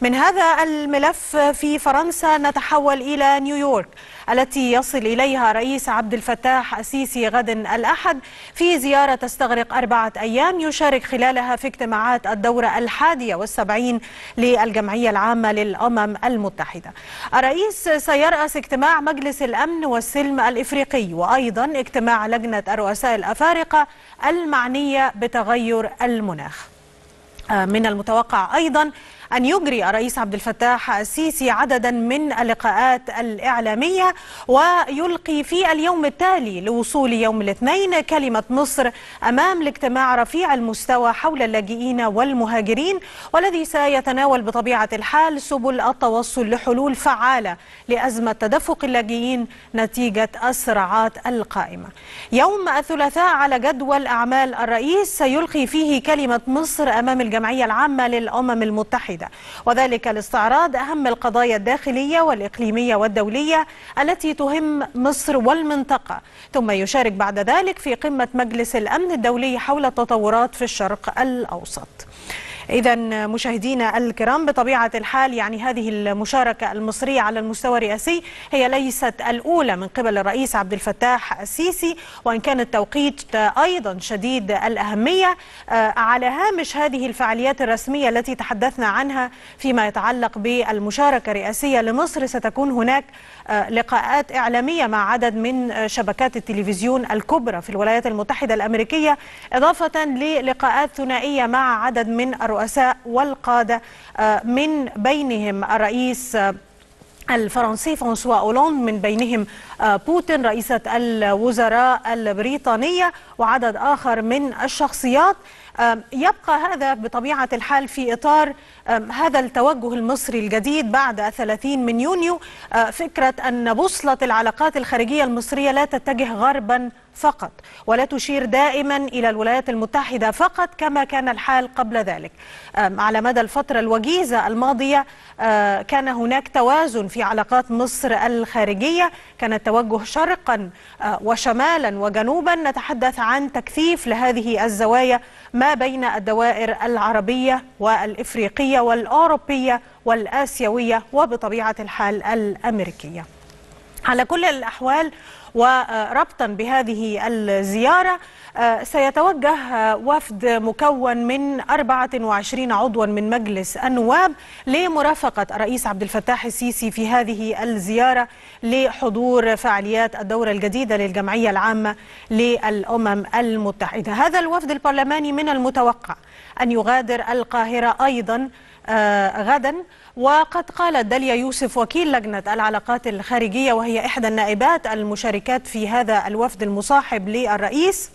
من هذا الملف في فرنسا نتحول إلى نيويورك التي يصل إليها رئيس عبد الفتاح السيسي غد الأحد في زيارة تستغرق أربعة أيام يشارك خلالها في اجتماعات الدورة الحادية والسبعين للجمعية العامة للأمم المتحدة الرئيس سيرأس اجتماع مجلس الأمن والسلم الإفريقي وأيضا اجتماع لجنة الرؤساء الأفارقة المعنية بتغير المناخ آه، من المتوقع أيضا أن يجري الرئيس عبد الفتاح السيسي عددا من اللقاءات الإعلامية ويلقي في اليوم التالي لوصول يوم الاثنين كلمة مصر أمام الاجتماع رفيع المستوى حول اللاجئين والمهاجرين والذي سيتناول بطبيعة الحال سبل التوصل لحلول فعالة لأزمة تدفق اللاجئين نتيجة الصراعات القائمة يوم الثلاثاء على جدول أعمال الرئيس سيلقي فيه كلمة مصر أمام الجمعية العامة للأمم المتحدة القاعدة وذلك لاستعراض أهم القضايا الداخلية والإقليمية والدولية التي تهم مصر والمنطقة ثم يشارك بعد ذلك في قمة مجلس الأمن الدولي حول التطورات في الشرق الأوسط إذا مشاهدينا الكرام بطبيعة الحال يعني هذه المشاركة المصرية على المستوى الرئاسي هي ليست الأولى من قبل الرئيس عبد الفتاح السيسي وإن كان التوقيت أيضا شديد الأهمية آه، على هامش هذه الفعاليات الرسمية التي تحدثنا عنها فيما يتعلق بالمشاركة الرئاسية لمصر ستكون هناك آه، لقاءات إعلامية مع عدد من آه، شبكات التلفزيون الكبرى في الولايات المتحدة الأمريكية إضافة للقاءات ثنائية مع عدد من الرؤساء الرؤساء والقادة آه، من بينهم الرئيس آه، الفرنسي فرانسوا أولوند من بينهم آه، بوتين رئيسة الوزراء البريطانية وعدد آخر من الشخصيات يبقى هذا بطبيعة الحال في إطار هذا التوجه المصري الجديد بعد 30 من يونيو فكرة أن بوصلة العلاقات الخارجية المصرية لا تتجه غربا فقط ولا تشير دائما إلى الولايات المتحدة فقط كما كان الحال قبل ذلك على مدى الفترة الوجيزة الماضية أه، كان هناك توازن في علاقات مصر الخارجية كان التوجه شرقا أه، وشمالا وجنوبا نتحدث عن تكثيف لهذه الزوايا ما بين الدوائر العربية والإفريقية والأوروبية والآسيوية وبطبيعة الحال الأمريكية على كل الأحوال وربطا بهذه الزيارة آه، سيتوجه آه، وفد مكون من 24 عضوا من مجلس النواب لمرافقة الرئيس عبد الفتاح السيسي في هذه الزيارة لحضور فعاليات الدورة الجديدة للجمعية العامة للأمم المتحدة هذا الوفد البرلماني من المتوقع أن يغادر القاهرة أيضا آه، غدا وقد قالت داليا يوسف وكيل لجنة العلاقات الخارجية وهي إحدى النائبات المشاركات في هذا الوفد المصاحب للرئيس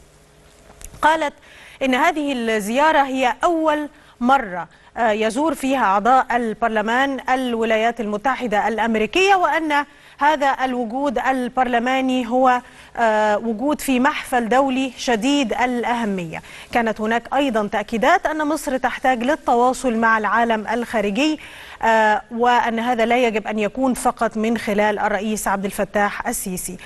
قالت إن هذه الزيارة هي أول مرة آه، يزور فيها أعضاء البرلمان الولايات المتحدة الأمريكية وأن هذا الوجود البرلماني هو آه، وجود في محفل دولي شديد الأهمية كانت هناك أيضا تأكيدات أن مصر تحتاج للتواصل مع العالم الخارجي آه، وأن هذا لا يجب أن يكون فقط من خلال الرئيس عبد الفتاح السيسي